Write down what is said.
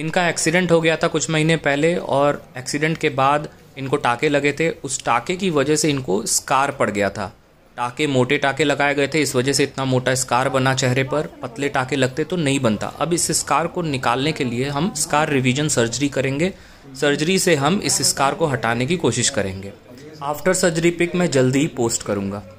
इनका एक्सीडेंट हो गया था कुछ महीने पहले और एक्सीडेंट के बाद इनको टाके लगे थे उस टाके की वजह से इनको स्कार पड़ गया था टाके मोटे टाके लगाए गए थे इस वजह से इतना मोटा स्कार बना चेहरे पर पतले टाके लगते तो नहीं बनता अब इस स्कार को निकालने के लिए हम स्कार रिविजन सर्जरी करेंगे सर्जरी से हम इस स्कार को हटाने की कोशिश करेंगे आफ्टर सर्जरी पिक मैं जल्दी ही पोस्ट करूँगा